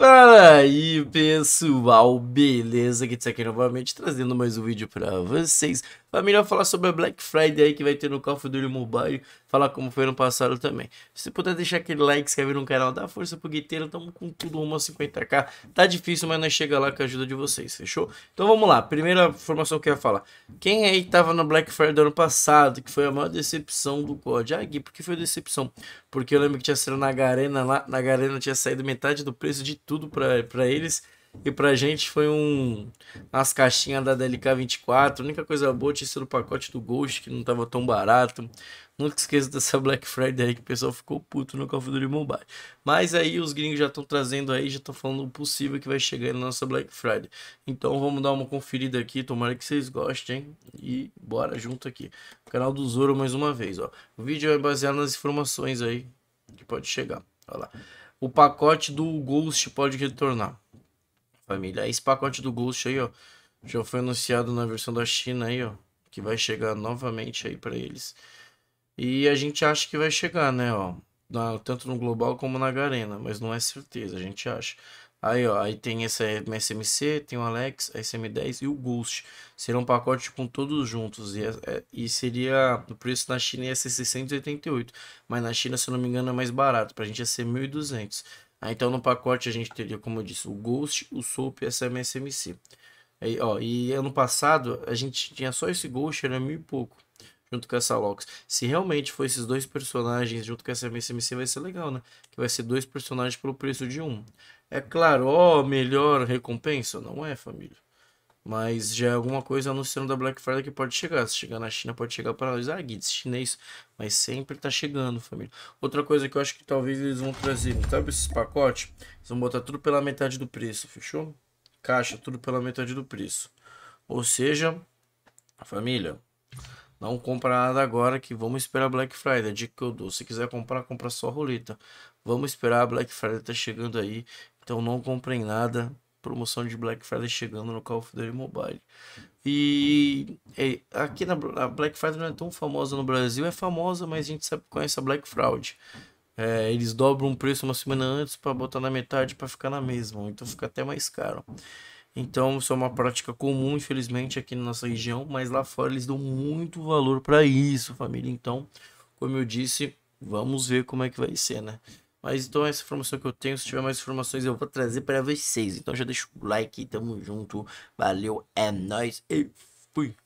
Fala aí pessoal, beleza? Que aqui é novamente trazendo mais um vídeo para vocês melhor falar sobre a Black Friday aí que vai ter no cofre do Duty Mobile. Falar como foi no passado também. Se puder deixar aquele like, inscrever no canal, dá força pro Guiteiro. Tamo com tudo rumo a 50k. Tá difícil, mas nós chega lá com a ajuda de vocês, fechou? Então vamos lá. Primeira informação que eu ia falar. Quem aí tava na Black Friday do ano passado, que foi a maior decepção do COD? Ah, Gui, por que foi decepção? Porque eu lembro que tinha sido na Garena lá. Na Garena tinha saído metade do preço de tudo para eles. E pra gente foi um. As caixinhas da DLK24. A única coisa boa tinha sido o pacote do Ghost, que não tava tão barato. Nunca esqueça dessa Black Friday aí que o pessoal ficou puto no Call of Duty Mobile. Mas aí os gringos já estão trazendo aí, já estão falando o possível que vai chegar na nossa Black Friday. Então vamos dar uma conferida aqui, tomara que vocês gostem. Hein? E bora junto aqui. O canal do Zoro mais uma vez, ó. O vídeo é baseado nas informações aí que pode chegar. Olha lá. O pacote do Ghost pode retornar família. Esse pacote do Ghost aí, ó, já foi anunciado na versão da China aí, ó, que vai chegar novamente aí para eles. E a gente acha que vai chegar, né, ó, na, tanto no global como na Garena, mas não é certeza, a gente acha. Aí, ó, aí tem essa SMC, tem o Alex, a SM10 e o Ghost. Será um pacote com todos juntos. E, é, é, e seria. O preço na China ia ser 688. Mas na China, se eu não me engano, é mais barato. Pra gente ia ser 1.200. Ah, então no pacote a gente teria, como eu disse, o Ghost, o Soap e a SMSMC. Aí, ó, e ano passado a gente tinha só esse Ghost, era mil e pouco, junto com essa Lox. Se realmente for esses dois personagens junto com a SMSMC, vai ser legal, né? Que vai ser dois personagens pelo preço de um. É claro, ó, melhor recompensa? Não é, família. Mas já é alguma coisa anunciando da Black Friday que pode chegar. Se chegar na China, pode chegar para nós. Ah, Guides, chinês. Mas sempre tá chegando, família. Outra coisa que eu acho que talvez eles vão trazer. Sabe esses pacotes? Eles vão botar tudo pela metade do preço, fechou? Caixa, tudo pela metade do preço. Ou seja, família, não compra nada agora que vamos esperar Black Friday. A dica que eu dou. Se quiser comprar, compra só a roleta. Vamos esperar a Black Friday tá chegando aí. Então não comprem nada promoção de Black Friday chegando no Call of Duty Mobile. E é, aqui na Black Friday não é tão famosa no Brasil, é famosa, mas a gente sabe, conhece a Black Fraud. É, eles dobram o preço uma semana antes para botar na metade para ficar na mesma, então fica até mais caro. Então, isso é uma prática comum, infelizmente, aqui na nossa região, mas lá fora eles dão muito valor para isso, família. Então, como eu disse, vamos ver como é que vai ser, né? Mas então essa informação que eu tenho, se tiver mais informações eu vou trazer para vocês. Então já deixa o like, tamo junto. Valeu, é nóis e fui.